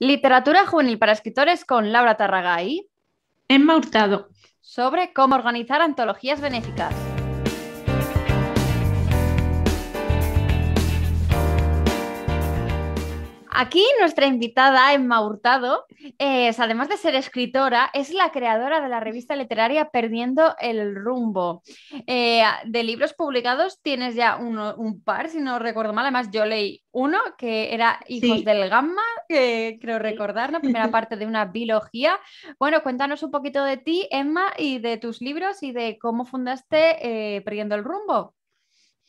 Literatura juvenil para escritores con Laura Tarragay. Emma Hurtado. Sobre cómo organizar antologías benéficas. Aquí nuestra invitada, Emma Hurtado, es, además de ser escritora, es la creadora de la revista literaria Perdiendo el Rumbo. Eh, de libros publicados tienes ya un par, si no recuerdo mal. Además, yo leí uno que era Hijos del Gamma, que creo recordar, la primera parte de una biología. Bueno, cuéntanos un poquito de ti, Emma, y de tus libros y de cómo fundaste eh, Perdiendo el Rumbo.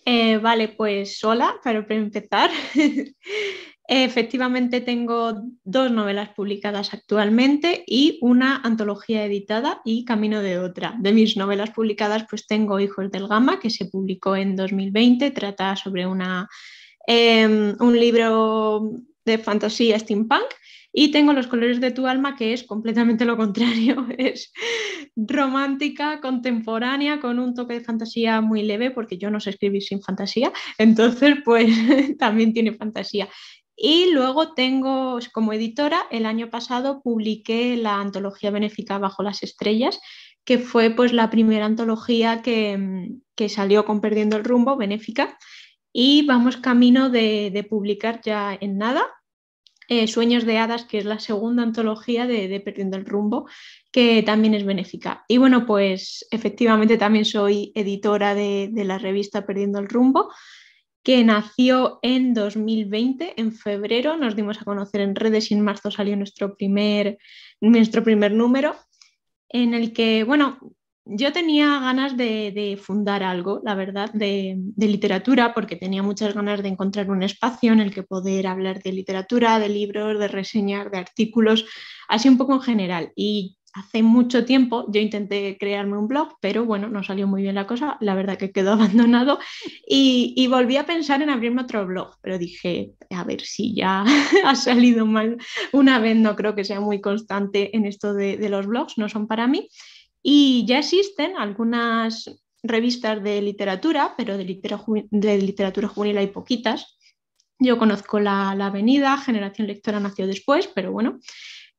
Eh, vale, pues hola para empezar. Efectivamente, tengo dos novelas publicadas actualmente y una antología editada y Camino de otra. De mis novelas publicadas, pues tengo Hijos del Gama, que se publicó en 2020, trata sobre una, em, un libro de fantasía steampunk. Y tengo Los colores de tu alma, que es completamente lo contrario, es romántica, contemporánea, con un toque de fantasía muy leve, porque yo no sé escribir sin fantasía, entonces pues también tiene fantasía. Y luego tengo, como editora, el año pasado publiqué la antología benéfica Bajo las Estrellas, que fue pues la primera antología que, que salió con Perdiendo el Rumbo, benéfica, y vamos camino de, de publicar ya en nada, eh, Sueños de Hadas, que es la segunda antología de, Perdiendo el Rumbo, que también es benéfica. Y bueno, pues efectivamente también soy editora de, la revista Perdiendo el Rumbo, que nació en 2020, en febrero, nos dimos a conocer en redes y en marzo salió nuestro primer, nuestro primer número, en el que, bueno, yo tenía ganas de, fundar algo, la verdad, de, literatura, porque tenía muchas ganas de encontrar un espacio en el que poder hablar de literatura, de libros, de reseñar, de artículos, así un poco en general. Y hace mucho tiempo yo intenté crearme un blog, pero bueno, no salió muy bien la cosa, la verdad que quedó abandonado y, volví a pensar en abrirme otro blog, pero dije, a ver si ya ha salido mal una vez, no creo que sea muy constante en esto de los blogs, no son para mí. Y ya existen algunas revistas de literatura, pero de, literatura, juvenil hay poquitas. Yo conozco la, Avenida, Generación Lectora nació después, pero bueno,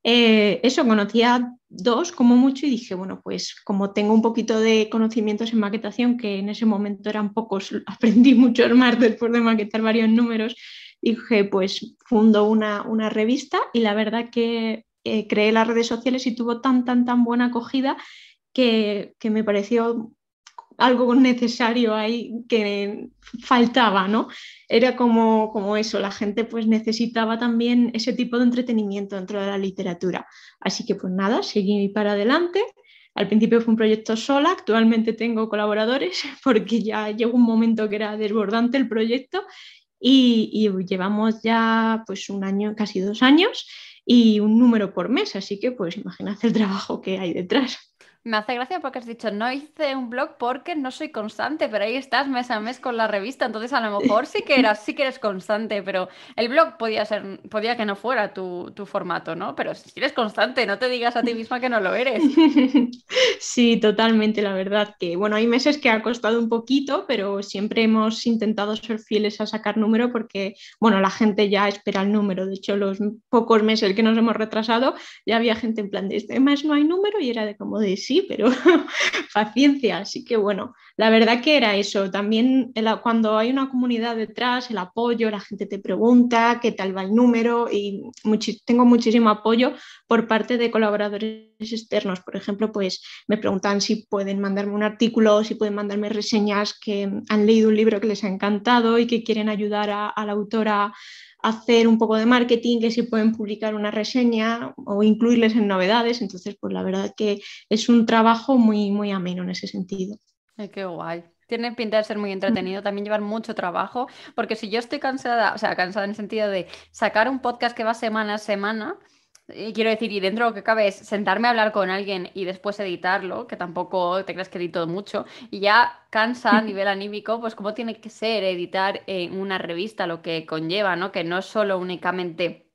eh, eso, conocía dos como mucho y dije, bueno, pues como tengo un poquito de conocimientos en maquetación, que en ese momento eran pocos, aprendí muchos más después de maquetar varios números, dije, pues fundo una, revista y la verdad que eh, creé las redes sociales y tuvo tan, tan, tan buena acogida que, me pareció algo necesario ahí que faltaba, ¿no? Era como, eso, la gente pues necesitaba también ese tipo de entretenimiento dentro de la literatura. Así que pues nada, seguí para adelante. Al principio fue un proyecto sola, actualmente tengo colaboradores porque ya llegó un momento que era desbordante el proyecto y, llevamos ya pues un año, casi dos años y un número por mes, así que pues imagínate el trabajo que hay detrás. Me hace gracia porque has dicho, no hice un blog porque no soy constante, pero ahí estás mes a mes con la revista, entonces a lo mejor sí que, eras, sí que eres constante, pero el blog podía, ser, podía que no fuera tu, formato, ¿no? Pero si eres constante, no te digas a ti misma que no lo eres. Sí, totalmente, la verdad que, bueno, hay meses que ha costado un poquito, pero siempre hemos intentado ser fieles a sacar número porque, bueno, la gente ya espera el número, de hecho los pocos meses que nos hemos retrasado ya había gente en plan de, este mes no hay número y era de como de, pero paciencia. Así que bueno, la verdad que era eso. También cuando hay una comunidad detrás, el apoyo, la gente te pregunta qué tal va el número y tengo muchísimo apoyo por parte de colaboradores externos. Por ejemplo, pues me preguntan si pueden mandarme un artículo, si pueden mandarme reseñas que han leído un libro que les ha encantado y que quieren ayudar a la autora hacer un poco de marketing, que si pueden publicar una reseña o incluirles en novedades. Entonces, pues la verdad que es un trabajo muy, muy ameno en ese sentido. Que qué guay. Tiene pinta de ser muy entretenido, mm. también llevar mucho trabajo, porque si yo estoy cansada, o sea, cansada en el sentido de sacar un podcast que va semana a semana, quiero decir, y dentro lo que cabe es sentarme a hablar con alguien y después editarlo, que tampoco te creas que edito mucho, y ya cansa a nivel anímico, pues cómo tiene que ser editar en una revista, lo que conlleva, ¿no? Que no es solo únicamente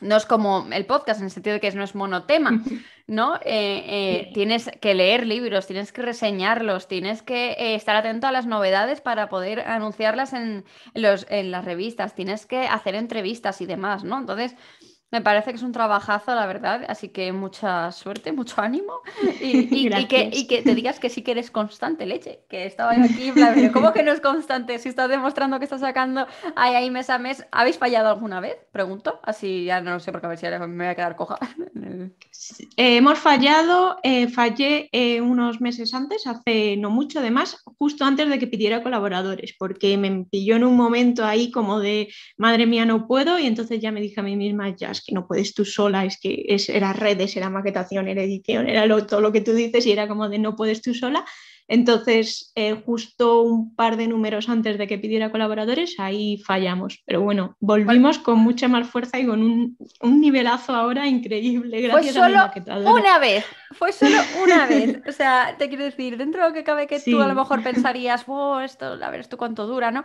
no es como el podcast en el sentido de que no es monotema, ¿no? Eh, eh, tienes que leer libros, tienes que reseñarlos, tienes que eh, estar atento a las novedades para poder anunciarlas en, los, en las revistas, tienes que hacer entrevistas y demás, ¿no? Entonces, me parece que es un trabajazo, la verdad, así que mucha suerte, mucho ánimo y, que, te digas que sí que eres constante, leche, que estaba aquí, ¿cómo que no es constante? Si estás demostrando que estás sacando ahí, ahí mes a mes, ¿habéis fallado alguna vez? Pregunto, así ya no lo sé, porque a ver si me voy a quedar coja. Eh, hemos fallado, eh, fallé eh, unos meses antes, hace no mucho, además, justo antes de que pidiera colaboradores, porque me pilló en un momento ahí como de, madre mía, no puedo, y entonces ya me dije a mí misma, ya, que no puedes tú sola, es que es, era redes, era maquetación, era edición, era lo, todo lo que tú dices y era como de no puedes tú sola. Entonces, eh, justo un par de números antes de que pidiera colaboradores, ahí fallamos. Pero bueno, volvimos con mucha más fuerza y con un, nivelazo ahora increíble. Gracias Fue solo una vez. Fue solo una vez. O sea, te quiero decir, dentro de lo que cabe que tú a lo mejor pensarías, wow esto, a ver, esto cuánto dura, ¿no?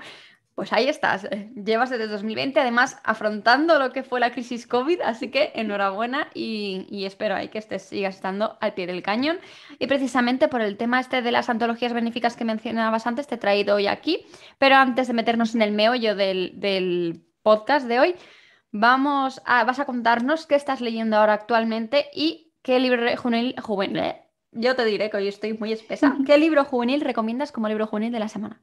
Pues ahí estás, eh, llevas desde 2020, además afrontando lo que fue la crisis COVID, así que enhorabuena y, espero ahí que estés, sigas estando al pie del cañón. Y precisamente por el tema este de las antologías benéficas que mencionabas antes, te he traído hoy aquí, pero antes de meternos en el meollo del, podcast de hoy, vamos a, vas a contarnos qué estás leyendo ahora actualmente y qué libro juvenil, yo te diré que hoy estoy muy espesa, ¿qué libro juvenil recomiendas como libro juvenil de la semana?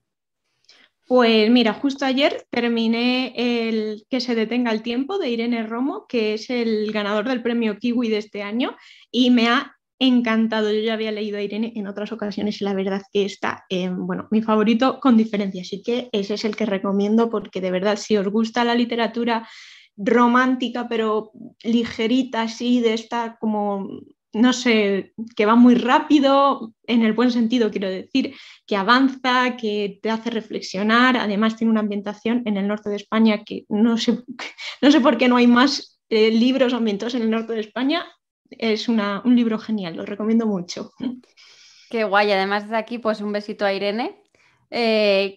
Pues mira, justo ayer terminé el Que se detenga el tiempo de Irene Romo, que es el ganador del premio Kiwi de este año, y me ha encantado. Yo ya había leído a Irene en otras ocasiones y la verdad que está, bueno, mi favorito con diferencia. Así que ese es el que recomiendo porque de verdad, si os gusta la literatura romántica, pero ligerita, así, de esta como no sé, que va muy rápido, en el buen sentido quiero decir, que avanza, que te hace reflexionar, además tiene una ambientación en el norte de España que no sé, no sé por qué no hay más eh, libros ambientados en el norte de España, es un libro genial, lo recomiendo mucho. Qué guay, además de aquí pues un besito a Irene, eh,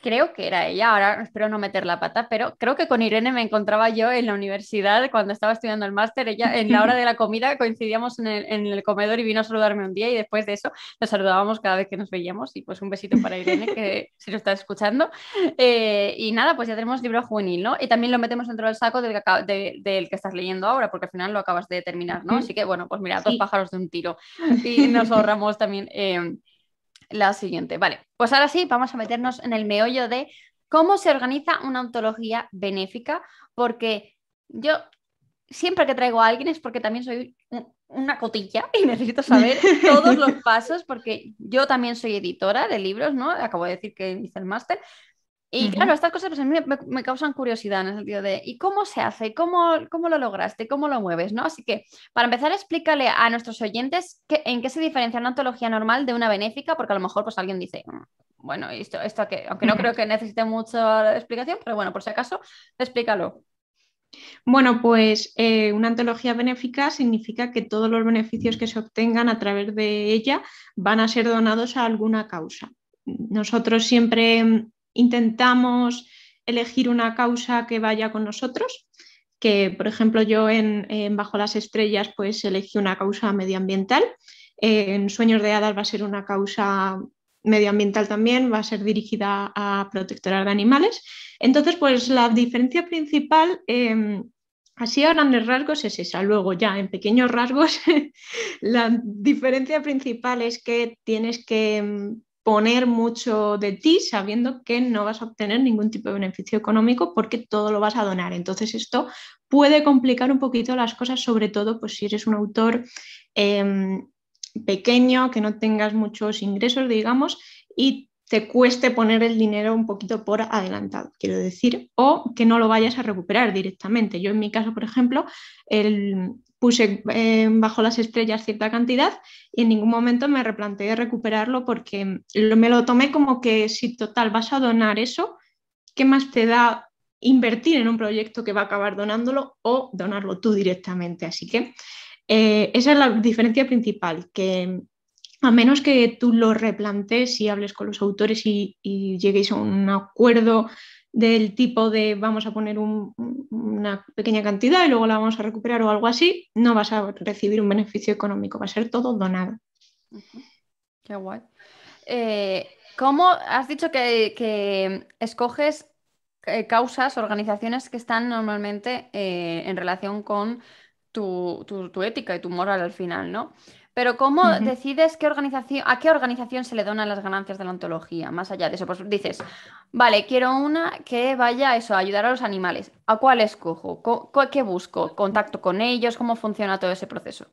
creo que era ella, ahora espero no meter la pata, pero creo que con Irene me encontraba yo en la universidad cuando estaba estudiando el máster, ella en la hora de la comida coincidíamos en el, comedor y vino a saludarme un día y después de eso nos saludábamos cada vez que nos veíamos y pues un besito para Irene que si lo está escuchando. Eh, y nada, pues ya tenemos libro juvenil, ¿no? Y también lo metemos dentro del saco del que, del que estás leyendo ahora, porque al final lo acabas de terminar, ¿no? Mm. Así que bueno, pues mira, dos pájaros de un tiro y nos ahorramos también... Eh, la siguiente. Vale, pues ahora sí, vamos a meternos en el meollo de cómo se organiza una ontología benéfica, porque yo siempre que traigo a alguien es porque también soy una cotilla y necesito saber todos los pasos porque yo también soy editora de libros, ¿no? Acabo de decir que hice el máster, y claro, estas cosas pues, a mí me, causan curiosidad en el sentido de, ¿y cómo se hace? ¿Cómo, ¿Cómo lo lograste? ¿Cómo lo mueves? ¿no? Así que, para empezar, explícale a nuestros oyentes en qué se diferencia una antología normal de una benéfica, porque a lo mejor pues, alguien dice, mm, bueno, esto, esto que, aunque no creo que necesite mucha explicación, pero bueno, por si acaso, explícalo. Bueno, pues eh, una antología benéfica significa que todos los beneficios que se obtengan a través de ella van a ser donados a alguna causa. Nosotros siempre intentamos elegir una causa que vaya con nosotros, que por ejemplo yo en, Bajo las Estrellas pues elegí una causa medioambiental, en Sueños de Hadas va a ser una causa medioambiental también, va a ser dirigida a protectoras de animales. Entonces pues la diferencia principal... Em, así a grandes rasgos es esa. Luego ya en pequeños rasgos la diferencia principal es que tienes que em, poner mucho de ti sabiendo que no vas a obtener ningún tipo de beneficio económico porque todo lo vas a donar. Entonces esto puede complicar un poquito las cosas, sobre todo pues, si eres un autor em, pequeño, que no tengas muchos ingresos, digamos, y te cueste poner el dinero un poquito por adelantado, quiero decir, o que no lo vayas a recuperar directamente. Yo en mi caso, por ejemplo, el, puse eh, bajo las estrellas cierta cantidad y en ningún momento me replanteé recuperarlo porque me lo tomé como que si total vas a donar eso, ¿qué más te da invertir en un proyecto que va a acabar donándolo o donarlo tú directamente? Así que eh, esa es la diferencia principal, que a menos que tú lo replantes y hables con los autores y, y lleguéis a un acuerdo del tipo de vamos a poner una pequeña cantidad y luego la vamos a recuperar o algo así, no vas a recibir un beneficio económico, va a ser todo donado. Qué guay. Eh, ¿Cómo has dicho que, escoges eh, causas, organizaciones que están normalmente eh, en relación con tu, tu, ética y tu moral al final, ¿no? Pero ¿cómo decides qué organización, a qué organización se le donan las ganancias de la ontología? Más allá de eso, pues dices, vale, quiero una que vaya a eso, a ayudar a los animales. ¿A cuál escojo? ¿Qué busco? ¿Contacto con ellos? ¿Cómo funciona todo ese proceso?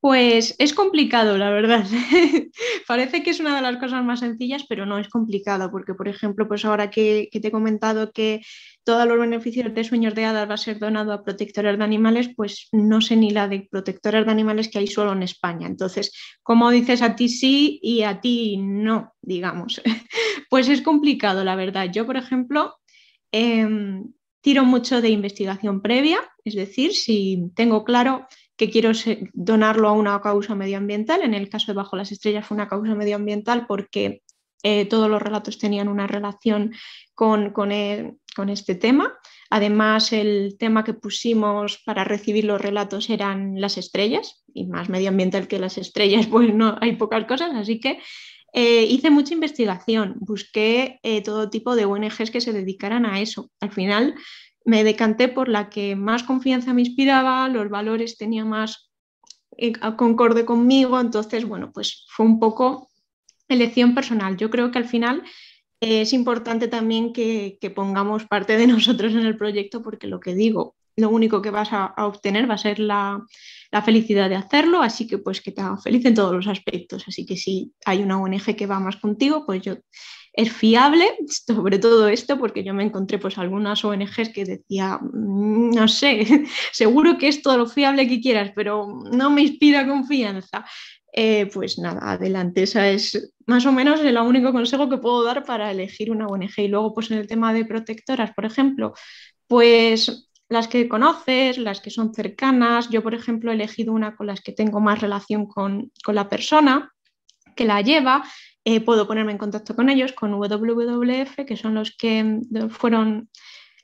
Pues es complicado, la verdad. Parece que es una de las cosas más sencillas, pero no es complicado, porque, por ejemplo, pues ahora que, te he comentado que todos los beneficios de sueños de hadas va a ser donado a protectoras de animales, pues no sé ni la de protectoras de animales que hay solo en España. Entonces, ¿cómo dices a ti sí y a ti no, digamos? pues es complicado, la verdad. Yo, por ejemplo, em, tiro mucho de investigación previa, es decir, si tengo claro que quiero donarlo a una causa medioambiental. En el caso de Bajo las Estrellas fue una causa medioambiental porque eh, todos los relatos tenían una relación con, e, con, este tema. Además, el tema que pusimos para recibir los relatos eran las estrellas, y más medioambiental que las estrellas, pues no hay pocas cosas, así que eh, hice mucha investigación, busqué eh, todo tipo de ONGs que se dedicaran a eso. Al final, me decanté por la que más confianza me inspiraba, los valores tenía más eh, concorde conmigo, entonces, bueno, pues fue un poco elección personal. Yo creo que al final es importante también que, pongamos parte de nosotros en el proyecto porque lo que digo, lo único que vas a, obtener va a ser la, la, felicidad de hacerlo, así que pues que te haga feliz en todos los aspectos. Así que si hay una ONG que va más contigo, pues yo es fiable sobre todo esto, porque yo me encontré pues algunas ONGs que decía, mm, no sé, seguro que es todo lo fiable que quieras, pero no me inspira confianza. Eh, pues nada, adelante. Esa es más o menos el único consejo que puedo dar para elegir una ONG. Y luego, pues en el tema de protectoras, por ejemplo, pues las que conoces, las que son cercanas. Yo, por ejemplo, he elegido una con las que tengo más relación con, con la persona que la lleva eh, puedo ponerme en contacto con ellos, con WWF, que son los que mm, fueron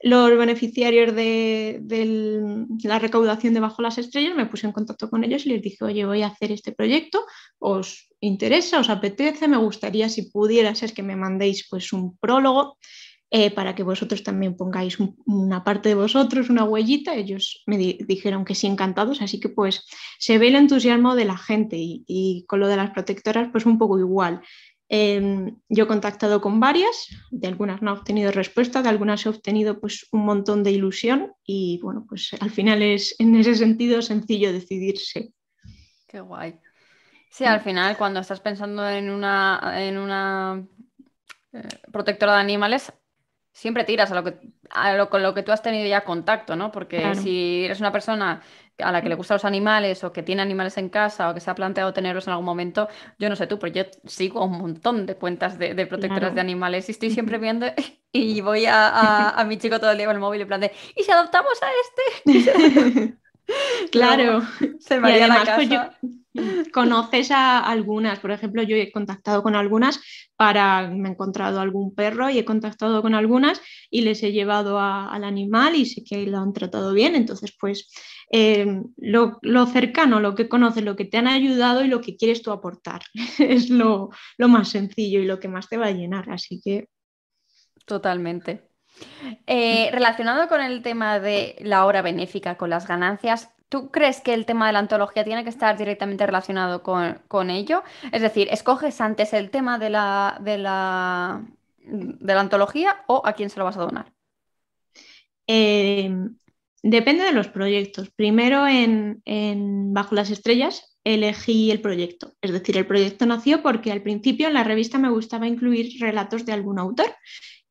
los beneficiarios de, la recaudación de Bajo las Estrellas, me puse en contacto con ellos y les dije, oye, voy a hacer este proyecto, ¿os interesa, os apetece? Me gustaría, si pudieras ser que me mandéis pues, un prólogo eh, para que vosotros también pongáis una parte de vosotros, una huellita. Ellos me dijeron que sí, encantados, así que pues se ve el entusiasmo de la gente y, con lo de las protectoras pues un poco igual. Em, yo he contactado con varias, de algunas no he obtenido respuesta, de algunas he obtenido pues un montón de ilusión y bueno, pues al final es en ese sentido sencillo decidirse. Qué guay. Sí, al final cuando estás pensando en una, en una eh, protectora de animales, siempre tiras a lo que a lo, con lo que tú has tenido ya contacto, ¿no? Porque si eres una persona a la que le gustan los animales o que tiene animales en casa o que se ha planteado tenerlos en algún momento, yo no sé tú, pero yo sigo un montón de cuentas de, protectoras de animales y estoy siempre viendo y voy a, a, mi chico todo el día con el móvil y planteo ¿y si adoptamos a este? Claro, se pues, conoces a algunas, por ejemplo, yo he contactado con algunas para, me he encontrado algún perro y he contactado con algunas y les he llevado al animal y sé que lo han tratado bien, entonces pues em, lo, cercano, lo que conoces, lo que te han ayudado y lo que quieres tú aportar, es lo más sencillo y lo que más te va a llenar, así que... Totalmente. Eh, relacionado con el tema de la obra benéfica, con las ganancias, ¿tú crees que el tema de la antología tiene que estar directamente relacionado con, con ello? Es decir, ¿escoges antes el tema de la, de la, de la antología o a quién se lo vas a donar? Em, depende de los proyectos. Primero, en, en Bajo las Estrellas, elegí el proyecto. Es decir, el proyecto nació porque al principio en la revista me gustaba incluir relatos de algún autor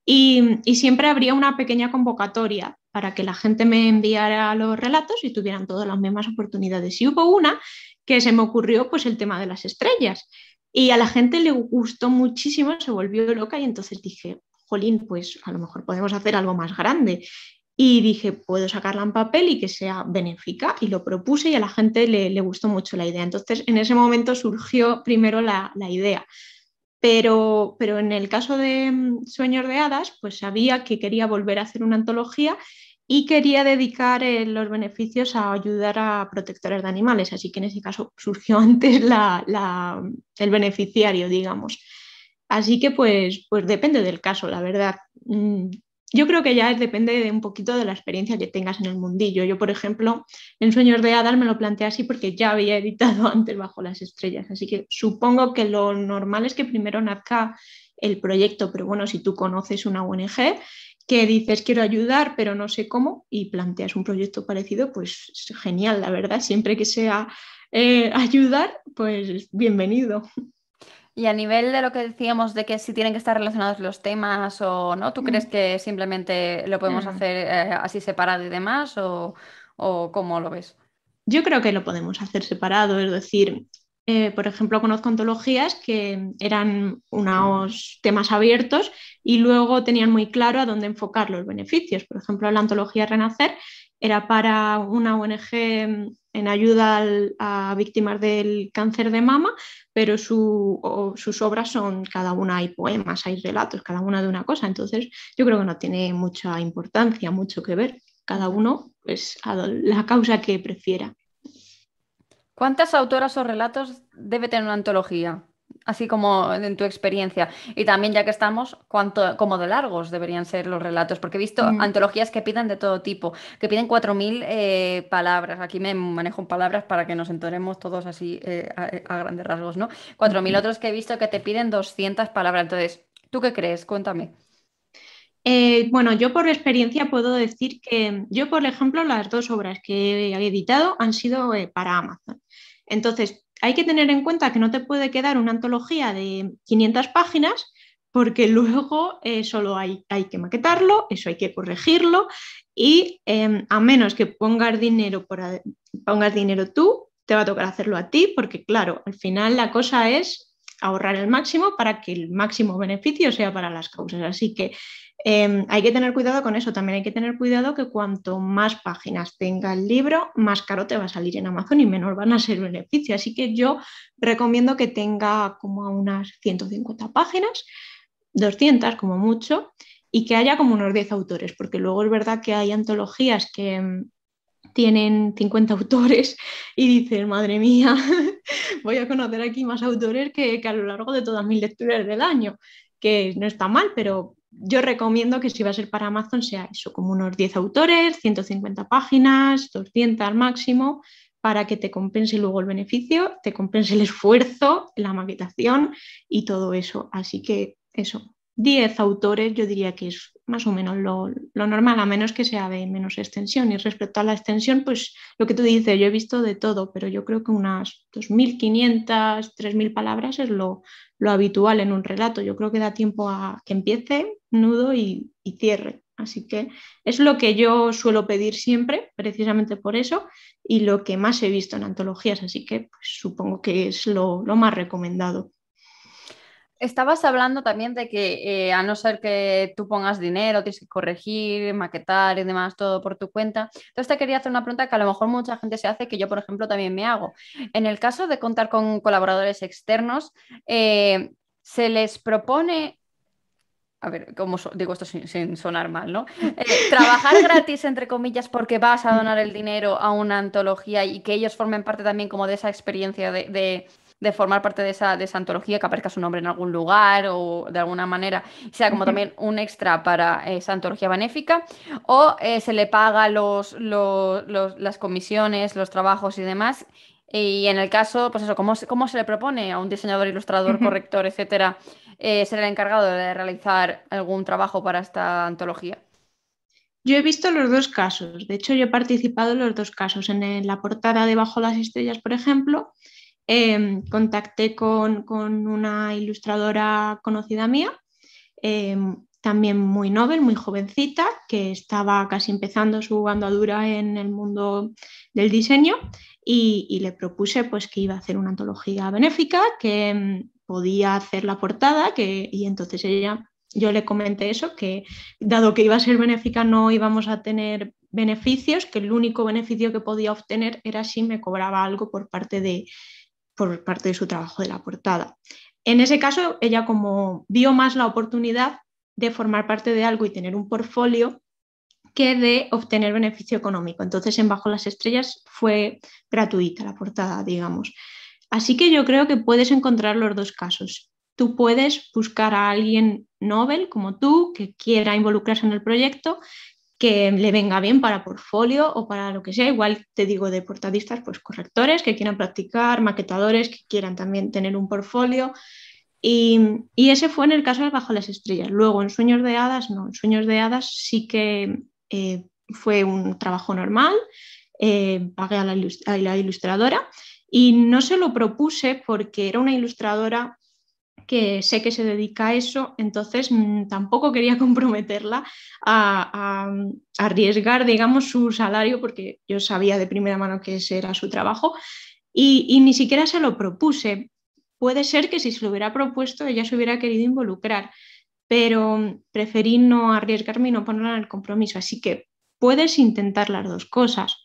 y, siempre habría una pequeña convocatoria para que la gente me enviara los relatos y tuvieran todas las mismas oportunidades. Y hubo una que se me ocurrió, pues el tema de las estrellas. Y a la gente le gustó muchísimo, se volvió loca y entonces dije, jolín, pues a lo mejor podemos hacer algo más grande. Y dije, puedo sacarla en papel y que sea benéfica. Y lo propuse y a la gente le, gustó mucho la idea. Entonces, en ese momento surgió primero la idea. Pero, en el caso de mm, Sueños de Hadas, pues sabía que quería volver a hacer una antología y quería dedicar eh, los beneficios a ayudar a protectores de animales, así que en ese caso surgió antes el beneficiario, digamos. Así que pues, pues depende del caso, la verdad. Mm, yo creo que ya depende de un poquito de la experiencia que tengas en el mundillo. Yo, por ejemplo, en Sueños de Adal me lo planteé así porque ya había editado antes Bajo las Estrellas, así que supongo que lo normal es que primero nazca el proyecto, pero bueno, si tú conoces una ONG que dices quiero ayudar pero no sé cómo y planteas un proyecto parecido, pues genial, la verdad, siempre que sea eh, ayudar, pues bienvenido. Y a nivel de lo que decíamos de que si tienen que estar relacionados los temas o no, ¿tú crees mm. que simplemente lo podemos mm. hacer eh, así separado y demás o, o, cómo lo ves? Yo creo que lo podemos hacer separado, es decir, eh, por ejemplo, conozco antologías que eran unos temas abiertos y luego tenían muy claro a dónde enfocar los beneficios. Por ejemplo, la antología Renacer era para una ONG en ayuda a víctimas del cáncer de mama, pero sus obras son, cada una hay poemas, hay relatos, cada una de una cosa. Entonces, yo creo que no tiene mucha importancia, mucho que ver. Cada uno, pues, la causa que prefiera. ¿Cuántas autoras o relatos debe tener una antología? así como en tu experiencia. Y también, ya que estamos, ¿cuánto, cómo de largos deberían ser los relatos? Porque he visto mm. antologías que piden de todo tipo, que piden 4.000 eh, palabras. Aquí me manejo en palabras para que nos entonemos todos así eh, a, grandes rasgos, ¿no? 4.000 mm. otros que he visto que te piden 200 palabras. Entonces, ¿tú qué crees? Cuéntame. Eh, bueno, yo por experiencia puedo decir que yo, por ejemplo, las dos obras que he editado han sido para Amazon. Entonces, hay que tener en cuenta que no te puede quedar una antología de 500 páginas porque luego eh, solo hay, hay, que maquetarlo, eso hay que corregirlo y em, a menos que pongas dinero, pongas dinero tú, te va a tocar hacerlo a ti porque claro, al final la cosa es ahorrar el máximo para que el máximo beneficio sea para las causas. Así que Em, hay que tener cuidado con eso, también hay que tener cuidado que cuanto más páginas tenga el libro, más caro te va a salir en Amazon y menor van a ser beneficios, Así que yo recomiendo que tenga como unas 150 páginas, 200 como mucho, y que haya como unos 10 autores, porque luego es verdad que hay antologías que em, tienen 50 autores y dices, madre mía, voy a conocer aquí más autores que a lo largo de todas mis lecturas del año, que no está mal, pero yo recomiendo que si va a ser para Amazon sea eso, como unos 10 autores, 150 páginas, 200 al máximo, para que te compense luego el beneficio, te compense el esfuerzo, la maquetación y todo eso. Así que eso, 10 autores, yo diría que es más o menos lo, normal, a menos que sea de menos extensión. Y respecto a la extensión, pues lo que tú dices, yo he visto de todo, pero yo creo que unas 2.500, 3.000 palabras es lo, habitual en un relato. Yo creo que da tiempo a que empiece, nudo y, cierre. Así que es lo que yo suelo pedir siempre, precisamente por eso, y lo que más he visto en antologías. Así que pues, supongo que es lo más recomendado. Estabas hablando también de que eh, a no ser que tú pongas dinero, tienes que corregir, maquetar y demás, todo por tu cuenta. Entonces te quería hacer una pregunta que a lo mejor mucha gente se hace, que yo por ejemplo también me hago. En el caso de contar con colaboradores externos, eh, ¿se les propone a ver, como digo esto sin, sonar mal, ¿no? Eh, trabajar gratis, entre comillas, porque vas a donar el dinero a una antología y que ellos formen parte también como de esa experiencia de, de formar parte de esa, antología, que aparezca su nombre en algún lugar o de alguna manera sea como también un extra para esa antología benéfica, o eh, se le paga los, las comisiones, los trabajos y demás. Y en el caso, pues eso, ¿cómo, se le propone a un diseñador, ilustrador, corrector, etcétera, eh, ser el encargado de realizar algún trabajo para esta antología? Yo he visto los dos casos, de hecho yo he participado en los dos casos, en la portada de Bajo las Estrellas, por ejemplo, Em, contacté con, una ilustradora conocida mía, em, también muy novel, muy jovencita, que estaba casi empezando su andadura en el mundo del diseño y, y le propuse pues, que iba a hacer una antología benéfica, que em, podía hacer la portada, que, y entonces ella yo le comenté eso, que dado que iba a ser benéfica no íbamos a tener beneficios, que el único beneficio que podía obtener era si me cobraba algo por parte de, por parte de su trabajo de la portada. En ese caso, ella como vio más la oportunidad de formar parte de algo y tener un portfolio que de obtener beneficio económico. Entonces, en Bajo las Estrellas fue gratuita la portada, digamos. Así que yo creo que puedes encontrar los dos casos. Tú puedes buscar a alguien Nobel como tú que quiera involucrarse en el proyecto que le venga bien para portfolio o para lo que sea. Igual te digo de portadistas, pues correctores que quieran practicar, maquetadores que quieran también tener un portfolio. Y, ese fue en el caso de Bajo las Estrellas. Luego en Sueños de Hadas, no, en Sueños de Hadas sí que eh, fue un trabajo normal, eh, pagué a la ilustradora y no se lo propuse porque era una ilustradora que sé que se dedica a eso, entonces mm, tampoco quería comprometerla a, arriesgar, digamos, su salario, porque yo sabía de primera mano que ese era su trabajo, y, y, ni siquiera se lo propuse. Puede ser que si se lo hubiera propuesto ella se hubiera querido involucrar, pero mm, preferí no arriesgarme y no ponerla en el compromiso. Así que puedes intentar las dos cosas.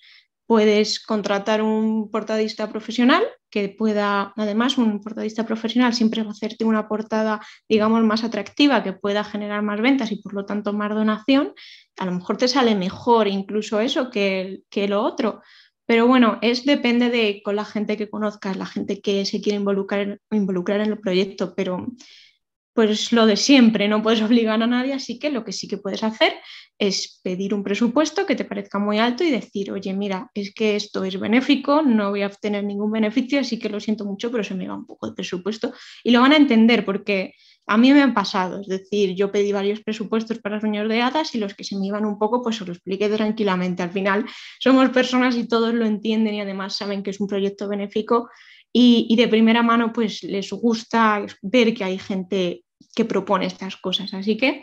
Puedes contratar un portadista profesional que pueda, además, un portadista profesional siempre va a hacerte una portada, digamos, más atractiva, que pueda generar más ventas y por lo tanto más donación. A lo mejor te sale mejor incluso eso que, que lo otro. Pero bueno, es depende de con la gente que conozcas, la gente que se quiere involucrar, involucrar en el proyecto, pero pues lo de siempre, no puedes obligar a nadie, así que lo que sí que puedes hacer es pedir un presupuesto que te parezca muy alto y decir, oye, mira, es que esto es benéfico, no voy a obtener ningún beneficio, así que lo siento mucho, pero se me va un poco el presupuesto. Y lo van a entender porque a mí me han pasado, es decir, yo pedí varios presupuestos para sueños de hadas y los que se me iban un poco, pues se lo expliqué tranquilamente. Al final somos personas y todos lo entienden y además saben que es un proyecto benéfico y, de primera mano pues les gusta ver que hay gente que propone estas cosas. Así que,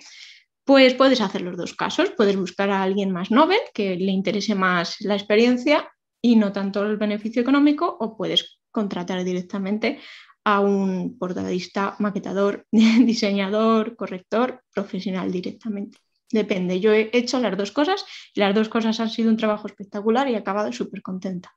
pues puedes hacer los dos casos, puedes buscar a alguien más novel que le interese más la experiencia y no tanto el beneficio económico, o puedes contratar directamente a un portadista, maquetador, diseñador, corrector, profesional directamente. Depende, yo he hecho las dos cosas y las dos cosas han sido un trabajo espectacular y he acabado súper contenta.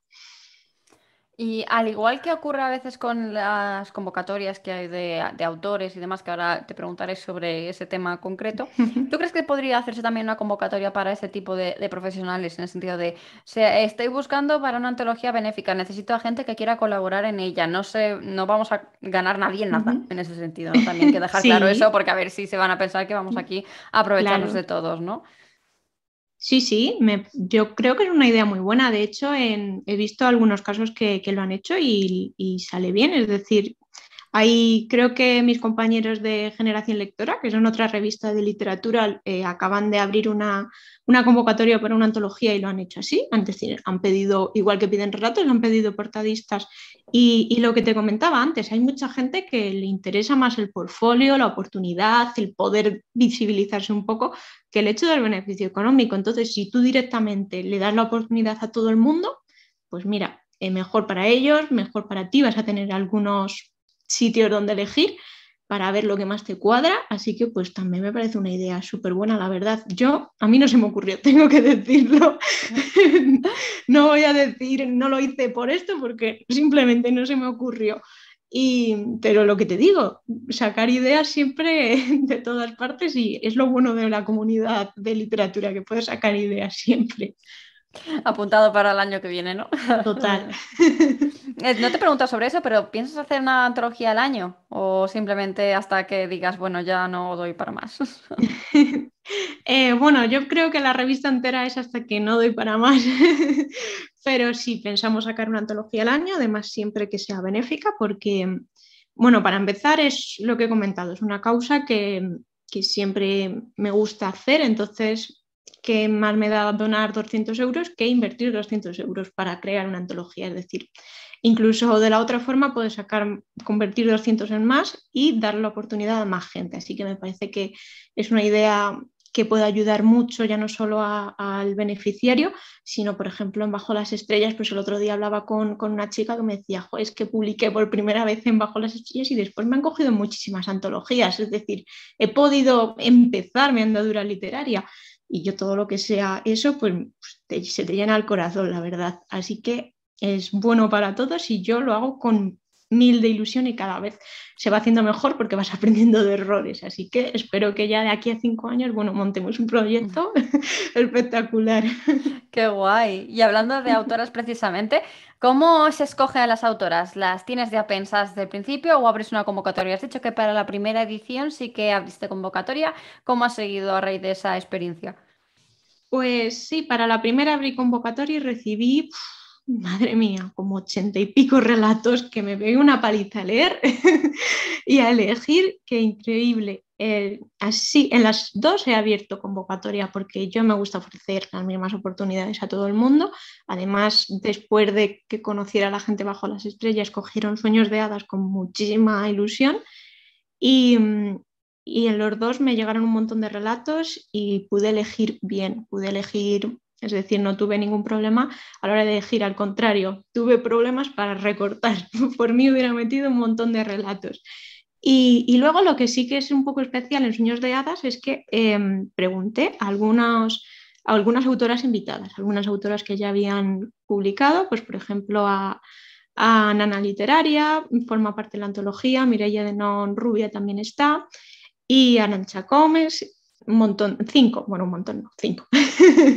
Y al igual que ocurre a veces con las convocatorias que hay de, autores y demás, que ahora te preguntaré sobre ese tema concreto, ¿tú crees que podría hacerse también una convocatoria para ese tipo de, profesionales en el sentido de, se, estoy buscando para una antología benéfica, necesito a gente que quiera colaborar en ella, no sé, no vamos a ganar nadie nada en ese sentido, también que dejar claro eso, porque a ver si se van a pensar que vamos mm, aquí a aprovecharnos de todos, ¿no? Sí, sí, yo creo que es una idea muy buena. De hecho, en, he visto algunos casos que, que lo han hecho y, y, sale bien. Es decir, Ahí creo que mis compañeros de Generación Lectora, que son otra revista de literatura, eh, acaban de abrir una, convocatoria para una antología y lo han hecho así. Antes han pedido, igual que piden relatos, han pedido portadistas. Y, lo que te comentaba antes, hay mucha gente que le interesa más el portfolio, la oportunidad, el poder visibilizarse un poco que el hecho del beneficio económico. Entonces, si tú directamente le das la oportunidad a todo el mundo, pues mira, eh, mejor para ellos, mejor para ti, vas a tener algunos sitios donde elegir para ver lo que más te cuadra, así que pues también me parece una idea súper buena, la verdad. Yo, a mí no se me ocurrió, tengo que decirlo. no voy a decir, no lo hice por esto, porque simplemente no se me ocurrió. Y, pero lo que te digo, sacar ideas siempre de todas partes y es lo bueno de la comunidad de literatura, que puedes sacar ideas siempre. Apuntado para el año que viene, ¿no? Total. Eh, no te pregunto sobre eso, pero ¿piensas hacer una antología al año? ¿O simplemente hasta que digas, bueno, ya no doy para más? Eh, bueno, yo creo que la revista entera es hasta que no doy para más. pero sí, pensamos sacar una antología al año, además siempre que sea benéfica, porque, bueno, para empezar es lo que he comentado, es una causa que, que siempre me gusta hacer, entonces que más me da donar 200 euros que invertir 200 euros para crear una antología. Es decir, incluso de la otra forma puedo sacar, convertir 200 en más y dar la oportunidad a más gente. Así que me parece que es una idea que puede ayudar mucho ya no solo al beneficiario, sino, por ejemplo, en Bajo las Estrellas, pues el otro día hablaba con, una chica que me decía, es que publiqué por primera vez en Bajo las Estrellas y después me han cogido muchísimas antologías, es decir, he podido empezar mi andadura literaria y yo todo lo que sea eso, pues, pues se te llena el corazón, la verdad. Así que es bueno para todos y yo lo hago con mil de ilusión y cada vez se va haciendo mejor porque vas aprendiendo de errores. Así que espero que ya de aquí a cinco años, bueno, montemos un proyecto espectacular. Qué guay. Y hablando de autoras precisamente, ¿cómo se escoge a las autoras? ¿Las tienes ya pensadas desde el principio o abres una convocatoria? Has dicho que para la primera edición sí que abriste convocatoria. ¿Cómo has seguido a raíz de esa experiencia? Pues sí, para la primera abrí convocatoria y recibí madre mía, como ochenta y pico relatos que me veo una paliza a leer y a elegir, qué increíble. Eh, así, en las dos he abierto convocatoria porque yo me gusta ofrecer las mismas oportunidades a todo el mundo. Además, después de que conociera a la gente bajo las estrellas, cogieron sueños de hadas con muchísima ilusión. Y, y en los dos me llegaron un montón de relatos y pude elegir bien, pude elegir es decir, no tuve ningún problema a la hora de elegir, al contrario, tuve problemas para recortar. Por mí hubiera metido un montón de relatos. Y, luego lo que sí que es un poco especial en Sueños de Hadas es que em, pregunté a algunas autoras invitadas, algunas autoras que ya habían publicado, pues por ejemplo a, Nana Literaria, forma parte de la antología, Mireia de Non Rubia también está, y a Nancha Gómez, un montón, cinco, bueno, un montón, no, cinco.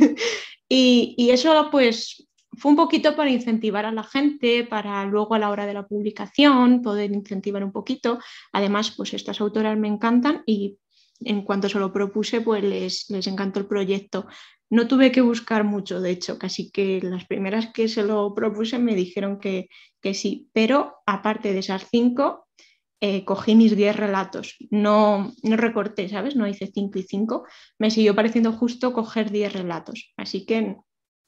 Y, eso pues fue un poquito para incentivar a la gente, para luego a la hora de la publicación poder incentivar un poquito. Además, pues estas autoras me encantan y en cuanto se lo propuse, pues les, encantó el proyecto. No tuve que buscar mucho, de hecho, casi que las primeras que se lo propuse me dijeron que, que sí, pero aparte de esas cinco, eh, cogí mis 10 relatos. No, no recorté, ¿sabes? No hice 5 y 5. Me siguió pareciendo justo coger 10 relatos. Así que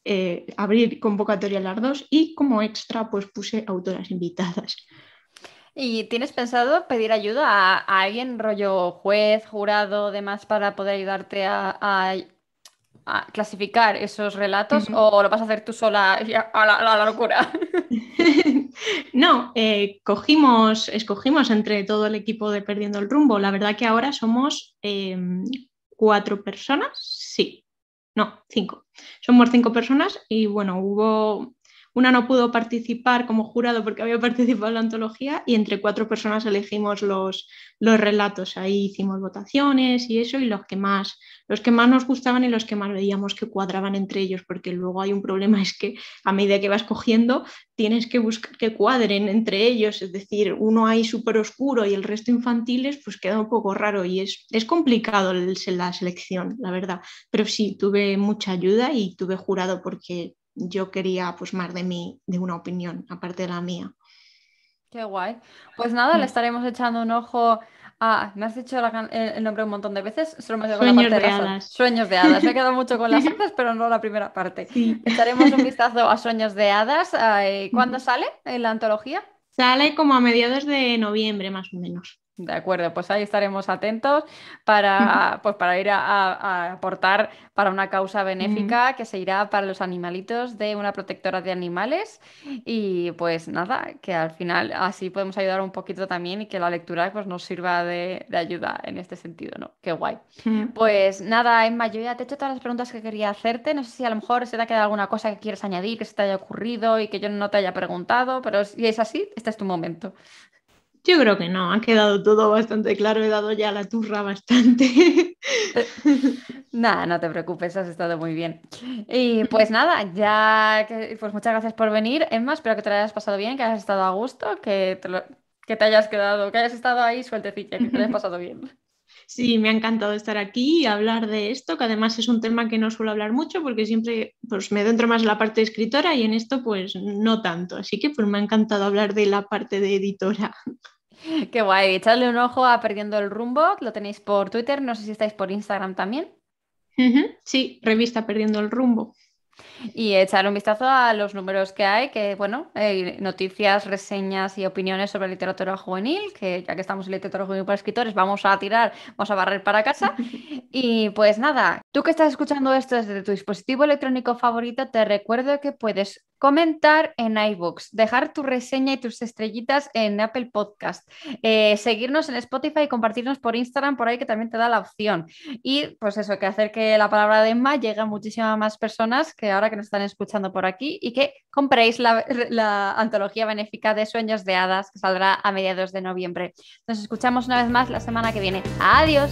eh, abrí abrir convocatoria a las dos y como extra pues puse autoras invitadas. ¿Y tienes pensado pedir ayuda a, alguien, rollo juez, jurado, demás, para poder ayudarte a, a clasificar esos relatos o lo vas a hacer tú sola a la, locura? no, eh, cogimos, escogimos entre todo el equipo de Perdiendo el Rumbo. La verdad que ahora somos em, cuatro personas, sí, no, cinco. Somos cinco personas y bueno, hubo una no pudo participar como jurado porque había participado en la antología y entre cuatro personas elegimos los, los relatos. Ahí hicimos votaciones y eso y los que más, los que más nos gustaban y los que más veíamos que cuadraban entre ellos, porque luego hay un problema, es que a medida que vas cogiendo tienes que buscar que cuadren entre ellos, es decir, uno ahí súper oscuro y el resto infantiles, pues queda un poco raro y es, es complicado la selección, la verdad. Pero sí, tuve mucha ayuda y tuve jurado porque yo quería pues más de mí, de una opinión, aparte de la mía. Qué guay. Pues nada, le mm. estaremos echando un ojo a. Me has dicho el, nombre un montón de veces, Sueños de, hadas. Sueños de hadas. Me he quedado mucho con las hadas, pero no la primera parte. Sí. Echaremos un vistazo a Sueños de hadas. ¿Cuándo sale en la antología? Sale como a mediados de noviembre, más o menos. De acuerdo, pues ahí estaremos atentos para, pues para ir a, aportar para una causa benéfica que se irá para los animalitos de una protectora de animales. Y pues nada, que al final así podemos ayudar un poquito también y que la lectura pues, nos sirva de, de ayuda en este sentido, ¿no? Qué guay. Pues nada, Emma, yo ya te he hecho todas las preguntas que quería hacerte. No sé si a lo mejor se te ha quedado alguna cosa que quieres añadir, que se te haya ocurrido y que yo no te haya preguntado, pero si es así, este es tu momento. Yo creo que no, ha quedado todo bastante claro, he dado ya la turra bastante. nada, no te preocupes, has estado muy bien. Y pues nada, ya pues muchas gracias por venir, Emma, espero que te lo hayas pasado bien, que hayas estado a gusto, que te, que te hayas quedado, que hayas estado ahí sueltecilla, que te lo hayas pasado bien. Sí, me ha encantado estar aquí y hablar de esto, que además es un tema que no suelo hablar mucho porque siempre pues, me adentro más en la parte escritora y en esto pues no tanto. Así que pues me ha encantado hablar de la parte de editora. Qué guay, echadle un ojo a Perdiendo el Rumbo, lo tenéis por Twitter, no sé si estáis por Instagram también. Sí, revista Perdiendo el Rumbo. Y echar un vistazo a los números que hay, que bueno, noticias, reseñas y opiniones sobre literatura juvenil, que ya que estamos en literatura juvenil para escritores, vamos a tirar, vamos a barrer para casa. y pues nada, tú que estás escuchando esto desde tu dispositivo electrónico favorito, te recuerdo que puedes comentar en iBooks, dejar tu reseña y tus estrellitas en Apple Podcast, eh, seguirnos en Spotify y compartirnos por Instagram, por ahí que también te da la opción. Y pues eso, que hacer que la palabra de Emma llegue a muchísimas más personas que ahora que nos están escuchando por aquí y que compréis la antología benéfica de Sueños de Hadas que saldrá a mediados de noviembre. Nos escuchamos una vez más la semana que viene. Adiós.